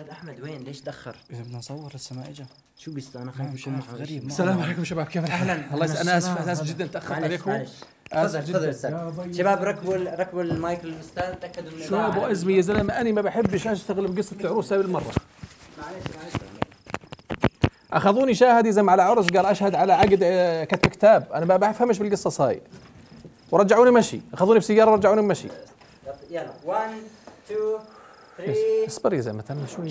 استاذ احمد وين ليش تاخر؟ اذا بدنا نصور لسه ما اجى شو قصته انا خايف يكون غريب السلام عليكم شباب كيف الحال؟ اهلا الله انا اسف انا اسف جدا تاخرت عليكم تفضل تفضل استاذ شباب ركبوا ركبوا المايك للاستاذ تاكدوا من شو ابو ازمي يا زلمه انا ما بحبش اشتغل بقصه العروس هاي بالمره معلش معلش اخذوني شاهد يا زلمه على عرس قال اشهد على عقد آه، كتب كتاب انا ما بفهمش بالقصص هاي ورجعوني مشي اخذوني بسياره ورجعوني مشي يلا 1 2 إيه. اصبر يا زعما مثلا شو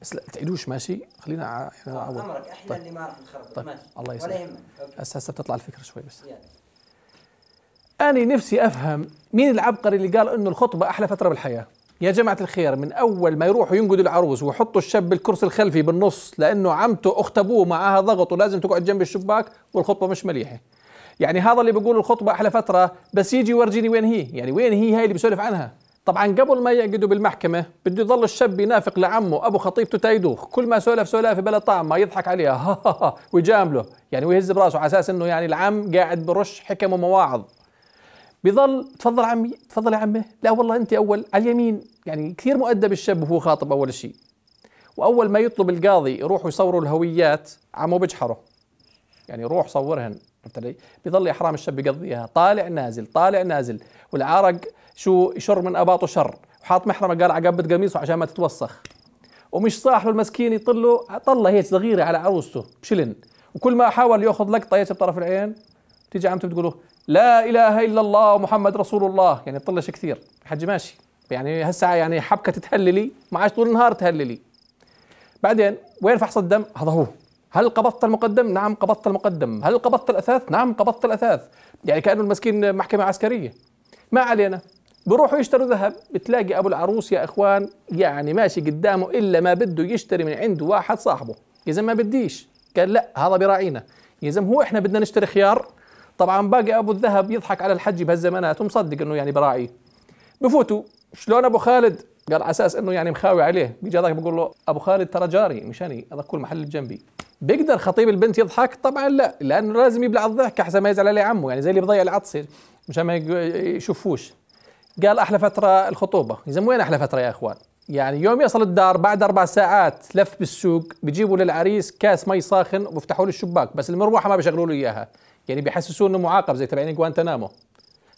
بس لا تعيدوش ماشي خلينا احنا نعاود امرك احنا طيب. اللي ما راح نخربط طيب. ماشي الله يسلمك ولا يهمك هسه هسه بتطلع الفكره شوي بس يعني. أنا نفسي أفهم مين العبقري اللي قال إنه الخطبة أحلى فترة بالحياة يا جماعة الخير من أول ما يروحوا ينقدوا العروس ويحطوا الشاب بالكرسي الخلفي بالنص لأنه عمته أخت أبوه معاها ضغط ولازم تقعد جنب الشباك والخطبة مش مليحة يعني هذا اللي بيقول الخطبة أحلى فترة بس يجي يورجيني وين هي يعني وين هي هاي اللي بيسولف عنها طبعا قبل ما يعقدوا بالمحكمة بده يضل الشاب ينافق لعمه أبو خطيبته تايدوخ كل ما سولف سولف بلا طعم ما يضحك عليها ها ها ها ويجامله يعني ويهز براسه على أساس إنه يعني العم قاعد برش حكم ومواعظ بضل تفضل عمي تفضل يا عمي لا والله أنت أول على اليمين يعني كثير مؤدب الشاب وهو خاطب أول شيء وأول ما يطلب القاضي يروحوا يصوروا الهويات عمه بجحره يعني روح صورهن فهمت علي؟ بيضل يا حرام الشاب يقضيها طالع نازل طالع نازل والعرق شو يشر من اباطه شر وحاط محرمه قال عقبة قميصه عشان ما تتوسخ ومش صاحبه المسكين يطله طله هيك صغيره على عروسته بشلن وكل ما حاول ياخذ لقطه هيك بطرف العين تيجي عمته بتقول له لا اله الا الله محمد رسول الله يعني طلش كثير حج ماشي يعني هسه يعني حبكه تتهللي ما عادش طول النهار تهللي بعدين وين فحص الدم هذا هو هل قبضت المقدم؟ نعم قبضت المقدم، هل قبضت الاثاث؟ نعم قبضت الاثاث، يعني كانه المسكين محكمه عسكريه. ما علينا، بروحوا يشتروا ذهب بتلاقي ابو العروس يا اخوان يعني ماشي قدامه الا ما بده يشتري من عنده واحد صاحبه يا زلمه ما بديش قال لا هذا براعينا يا زلمه هو احنا بدنا نشتري خيار طبعا باقي ابو الذهب يضحك على الحج بهالزمانات ومصدق انه يعني براعي بفوتوا شلون ابو خالد قال على اساس انه يعني مخاوي عليه بيجي هذاك بقول له ابو خالد ترى جاري مشاني هذا كل محل بجنبي بيقدر خطيب البنت يضحك طبعا لا لانه لازم يبلع الضحك احسن ما يزعل عليه عمه يعني زي اللي بضيع العطسه مشان ما يشوفوش قال احلى فتره الخطوبه اذا وين احلى فتره يا اخوان يعني يوم يصل الدار بعد اربع ساعات لف بالسوق بيجيبوا للعريس كاس مي ساخن وبيفتحوا له الشباك بس المروحه ما بيشغلوا له اياها يعني بيحسسوه انه معاقب زي تبعين جوانتنامو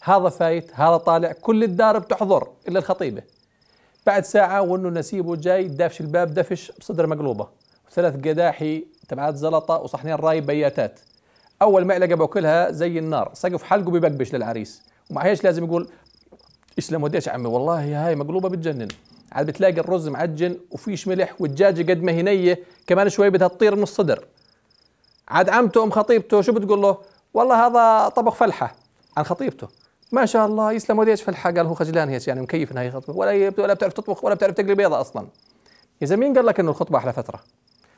هذا فايت هذا طالع كل الدار بتحضر الا الخطيبه بعد ساعه وانه نسيبه جاي دافش الباب دفش بصدر مقلوبه وثلاث قداحي تبعات زلطه وصحنين راي بياتات اول معلقه باكلها زي النار سقف حلقه ببقبش للعريس ومع هيش لازم يقول اسلم وديش عمي والله هاي مقلوبه بتجنن عاد بتلاقي الرز معجن وفيش ملح والدجاجه قد ما هي نيه كمان شوي بدها تطير من الصدر عاد عمته ام خطيبته شو بتقول له والله هذا طبخ فلحه عن خطيبته ما شاء الله يسلم وديش فلحه قال هو خجلان هيك يعني مكيف هاي هي خطبه ولا ولا بتعرف تطبخ ولا بتعرف تقلي بيضه اصلا زلمه مين قال لك انه الخطبه احلى فتره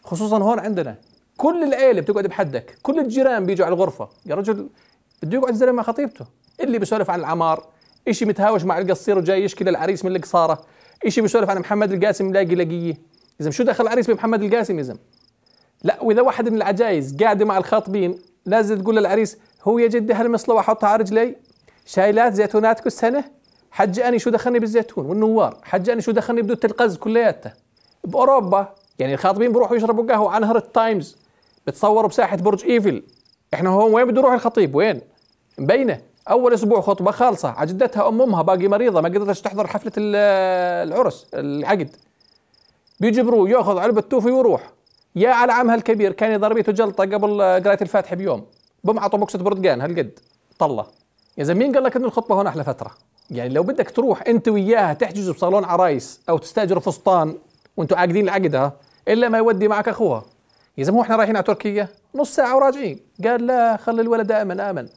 خصوصا هون عندنا كل العيله بتقعد بحدك كل الجيران بيجوا على الغرفه يا رجل بده يقعد الزلمه مع خطيبته اللي بيسولف عن العمار إشي متهاوش مع القصير وجاي يشكي للعريس من القصارة إشي بيسولف عن محمد القاسم لاقي لقيه إذا شو دخل العريس بمحمد القاسم إذا لا وإذا واحد من العجايز قاعدة مع الخاطبين لازم تقول للعريس هو يا جدي هالمصلوة وأحطها على رجلي شايلات زيتوناتك السنة حج أني شو دخلني بالزيتون والنوار حج أني شو دخلني بدوت القز كلياتها بأوروبا يعني الخاطبين بيروحوا يشربوا قهوة على نهر التايمز بتصوروا بساحة برج إيفل إحنا هون وين بده يروح الخطيب وين مبينة اول اسبوع خطبه خالصه عجدتها ام امها باقي مريضه ما قدرتش تحضر حفله العرس العقد بيجبروه ياخذ علبه توفي ويروح يا على عمها الكبير كان يضربيته جلطه قبل قرايه الفاتحه بيوم بمعطوا بوكسه برتقان هالقد طله يا زلمه مين قال لك انه الخطبه هنا احلى فتره يعني لو بدك تروح انت وياها تحجزوا بصالون عرايس او تستاجروا فستان وانتم عاقدين العقدها الا ما يودي معك اخوها يا زلمه احنا رايحين على تركيا نص ساعه وراجعين قال لا خلي الولد امن امن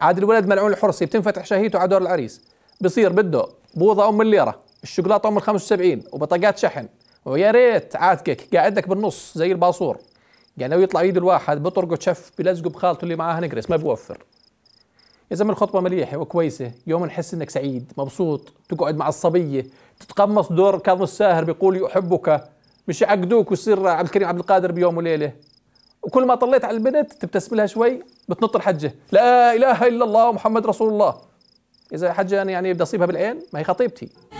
عاد الولد ملعون الحرصي بتنفتح شهيته على دور العريس بصير بده بوضة أم الليرة الشوكولاتة أم ال 75 وبطاقات شحن ويا ريت عاتقك قاعدك بالنص زي الباصور يعني لو يطلع ايد الواحد بطرق وتشف بلزقه بخالته اللي معاه نقرس ما بيوفر يا زلمه الخطبه مليحه وكويسه يوم نحس انك سعيد مبسوط تقعد مع الصبيه تتقمص دور كاظم الساهر بيقول يحبك مش يعقدوك ويصير عبد الكريم عبد القادر بيوم وليله وكل ما طليت على البنت تبتسم لها شوي بتنط الحجه لا اله الا الله محمد رسول الله اذا حجه يعني بدي اصيبها بالعين ما هي خطيبتي